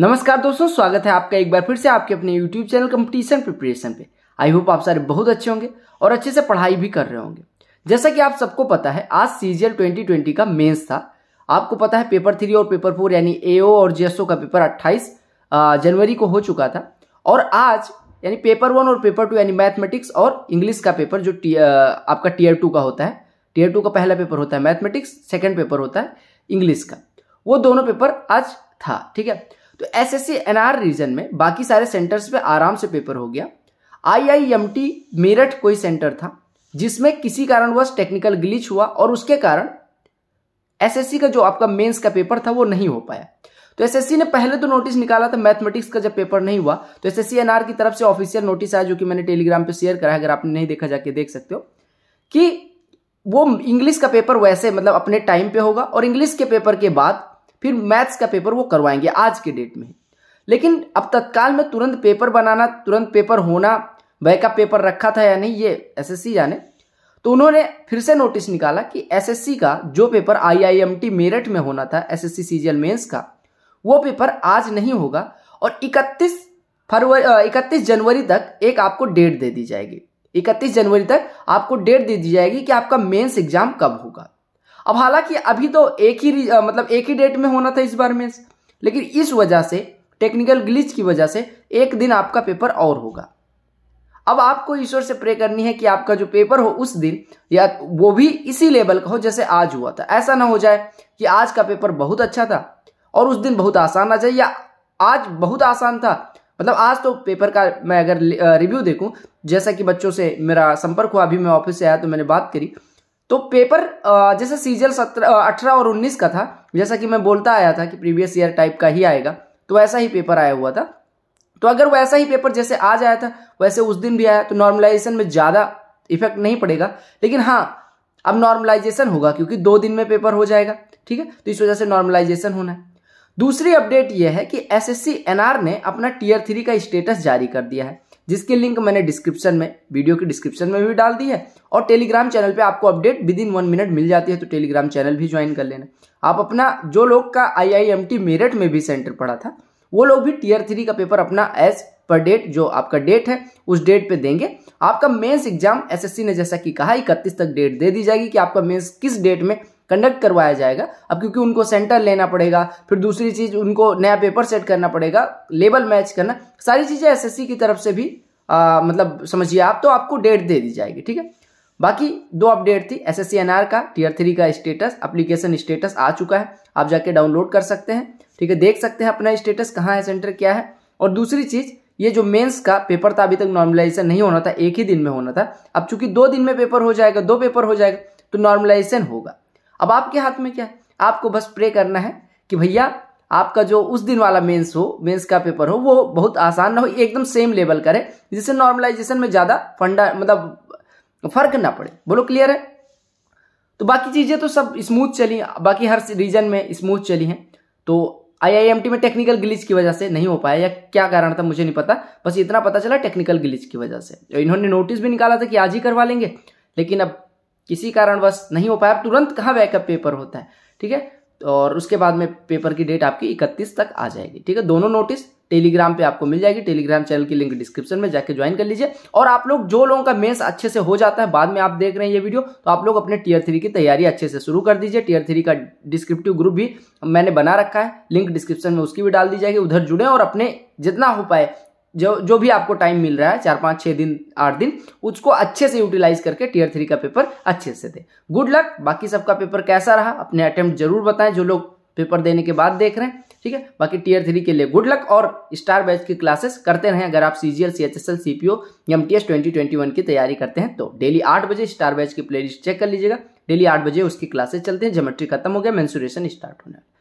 नमस्कार दोस्तों स्वागत है आपका एक बार फिर से आपके अपने YouTube चैनल कंपटीशन प्रिपरेशन पे आई होप आप सारे बहुत अच्छे होंगे और अच्छे से पढ़ाई भी कर रहे होंगे जैसा कि आप सबको पता है आज सीजीएल 2020 का मेंस था आपको पता है पेपर थ्री और पेपर फोर यानी एओ और जीएसओ का पेपर 28 जनवरी को हो चुका था और आज यानी पेपर वन और पेपर टू यानी मैथमेटिक्स और इंग्लिश का पेपर जो टी, आपका टीयर टू का होता है टीयर टू का पहला पेपर होता है मैथमेटिक्स सेकेंड पेपर होता है इंग्लिश का वो दोनों पेपर आज था ठीक है तो एस एस एनआर रीजन में बाकी सारे सेंटर्स पे आराम से पेपर हो गया आईआईएमटी मेरठ कोई सेंटर था जिसमें किसी कारणवश टेक्निकल ग्लिच हुआ और उसके कारण एसएससी का जो आपका मेंस का पेपर था वो नहीं हो पाया तो एसएससी ने पहले तो नोटिस निकाला था मैथमेटिक्स का जब पेपर नहीं हुआ तो एसएससी एनआर की तरफ से ऑफिशियल नोटिस आया जो कि मैंने टेलीग्राम पर शेयर करा है अगर आपने नहीं देखा जाके देख सकते हो कि वो इंग्लिश का पेपर वैसे मतलब अपने टाइम पे होगा और इंग्लिश के पेपर के बाद फिर मैथ्स का पेपर वो करवाएंगे आज के डेट में लेकिन अब तत्काल में तुरंत पेपर बनाना तुरंत पेपर होना वह का पेपर रखा था या नहीं ये एसएससी जाने तो उन्होंने फिर से नोटिस निकाला कि एसएससी का जो पेपर आईआईएमटी मेरठ में होना था एसएससी सीजीएल मेंस का वो पेपर आज नहीं होगा और 31 फरवरी इकतीस जनवरी तक एक आपको डेट दे दी जाएगी इकतीस जनवरी तक आपको डेट दे दी जाएगी कि आपका मेंस एग्जाम कब होगा अब हालांकि अभी तो एक ही मतलब एक ही डेट में होना था इस बार में लेकिन इस वजह से टेक्निकल ग्लिच की वजह से एक दिन आपका पेपर और होगा अब आपको ईश्वर से प्रे करनी है कि आपका जो पेपर हो उस दिन या वो भी इसी लेवल का हो जैसे आज हुआ था ऐसा ना हो जाए कि आज का पेपर बहुत अच्छा था और उस दिन बहुत आसान आ जाए या आज बहुत आसान था मतलब आज तो पेपर का मैं अगर रिव्यू देखूं जैसा कि बच्चों से मेरा संपर्क हुआ अभी मैं ऑफिस से आया तो मैंने बात करी तो पेपर जैसे सीजल सत्रह अठारह और उन्नीस का था जैसा कि मैं बोलता आया था कि प्रीवियस ईयर टाइप का ही आएगा तो वैसा ही पेपर आया हुआ था तो अगर वैसा ही पेपर जैसे आज आया था वैसे उस दिन भी आया तो नॉर्मलाइजेशन में ज़्यादा इफेक्ट नहीं पड़ेगा लेकिन हाँ अब नॉर्मलाइजेशन होगा क्योंकि दो दिन में पेपर हो जाएगा ठीक है तो इस वजह से नॉर्मलाइजेशन होना है दूसरी अपडेट यह है कि एस एनआर ने अपना टीयर थ्री का स्टेटस जारी कर दिया है जिसकी लिंक मैंने डिस्क्रिप्शन में वीडियो के डिस्क्रिप्शन में भी डाल दी है और टेलीग्राम चैनल पे आपको update within one minute मिल जाती है तो टेलीग्राम चैनल भी ज्वाइन कर लेना आप अपना जो लोग का आईआईएमटी मेरठ में भी सेंटर पड़ा था वो लोग भी टीयर थ्री का पेपर अपना एज पर डेट जो आपका डेट है उस डेट पे देंगे आपका मेंस एग्जाम एसएससी ने जैसा कि कहा इकतीस तक डेट दे दी जाएगी कि आपका मेंस किस डेट में कंडक्ट करवाया जाएगा अब क्योंकि उनको सेंटर लेना पड़ेगा फिर दूसरी चीज उनको नया पेपर सेट करना पड़ेगा लेबल मैच करना सारी चीजें एस की तरफ से भी आ, मतलब समझिए आप तो आपको डेट दे दी जाएगी ठीक है बाकी दो अपडेट थी एस एस का टीयर थ्री का स्टेटस अप्लीकेशन स्टेटस आ चुका है आप जाके डाउनलोड कर सकते हैं ठीक है देख सकते हैं अपना स्टेटस कहाँ है सेंटर क्या है और दूसरी चीज़ ये जो मेंस का पेपर था अभी तक नॉर्मलाइजेशन नहीं होना था एक ही दिन में होना था अब चूंकि दो दिन में पेपर हो जाएगा दो पेपर हो जाएगा तो नॉर्मलाइजेशन होगा अब आपके हाथ में क्या है आपको बस प्रे करना है कि भैया आपका जो उस दिन वाला मेंस हो मेंस का पेपर हो वो बहुत आसान ना हो एकदम सेम लेवल करे जिससे नॉर्मलाइजेशन में ज़्यादा फंडा मतलब फर्क ना पड़े बोलो क्लियर है तो बाकी चीज़ें तो सब स्मूथ चली बाकी हर रीजन में स्मूथ चली हैं तो आईआईएमटी में टेक्निकल ग्लिच की वजह से नहीं हो पाया या क्या कारण था मुझे नहीं पता बस इतना पता चला टेक्निकल ग्लिच की वजह से तो इन्होंने नोटिस भी निकाला था कि आज ही करवा लेंगे लेकिन अब किसी कारणवश नहीं हो पाया तुरंत कहाँ बैकअप पेपर होता है ठीक है और उसके बाद में पेपर की डेट आपकी इकतीस तक आ जाएगी ठीक है दोनों नोटिस टेलीग्राम पे आपको मिल जाएगी टेलीग्राम चैनल की लिंक डिस्क्रिप्शन में जाके ज्वाइन कर लीजिए और आप लोग जो लोगों का मेंस अच्छे से हो जाता है बाद में आप देख रहे हैं ये वीडियो तो आप लोग अपने टीयर थ्री की तैयारी अच्छे से शुरू कर दीजिए टीयर थ्री का डिस्क्रिप्टिव ग्रुप भी मैंने बना रखा है लिंक डिस्क्रिप्शन में उसकी भी डाल दी जाएगी उधर जुड़े और अपने जितना हो पाए जो जो भी आपको टाइम मिल रहा है चार पाँच छः दिन आठ दिन उसको अच्छे से यूटिलाइज करके टीयर थ्री का पेपर अच्छे से दे गुड लक बाकी सबका पेपर कैसा रहा अपने अटेम्प्ट जरूर बताएं जो लोग पेपर देने के बाद देख रहे हैं ठीक है बाकी टीयर थ्री के लिए गुड लक और स्टार बैच की क्लासेस करते रहें अगर आप C G L C H S L C P O M T S twenty twenty one की तैयारी करते हैं तो डेली आठ बजे स्टार बैच की प्लेलिस्ट चेक कर लीजिएगा डेली आठ बजे उसकी क्लासेस चलते हैं जोमेट्री खत्म हो गया मैंसुरेशन स्टार्ट होना